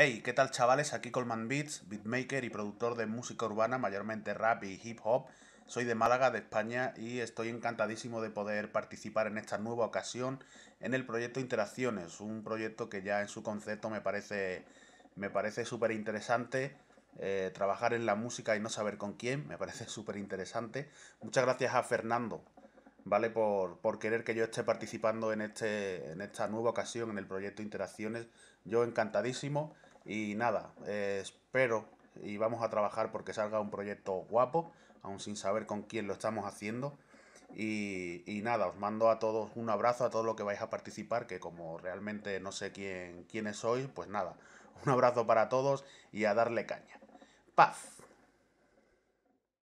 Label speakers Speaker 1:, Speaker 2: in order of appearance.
Speaker 1: Hey, ¿qué tal chavales? Aquí Colman Beats, beatmaker y productor de música urbana, mayormente rap y hip hop. Soy de Málaga, de España, y estoy encantadísimo de poder participar en esta nueva ocasión en el proyecto Interacciones, un proyecto que ya en su concepto me parece me parece súper interesante. Eh, trabajar en la música y no saber con quién, me parece súper interesante. Muchas gracias a Fernando, ¿vale? Por, querer que yo esté participando en, este, en esta nueva ocasión en el proyecto Interacciones. Yo encantadísimo. Y nada, eh, espero y vamos a trabajar porque salga un proyecto guapo, aún sin saber con quién lo estamos haciendo. Y, nada, os mando a todos un abrazo, a todos los que vais a participar, que como realmente no sé quién, quiénes sois, pues nada, un abrazo para todos y a darle caña. ¡Paz!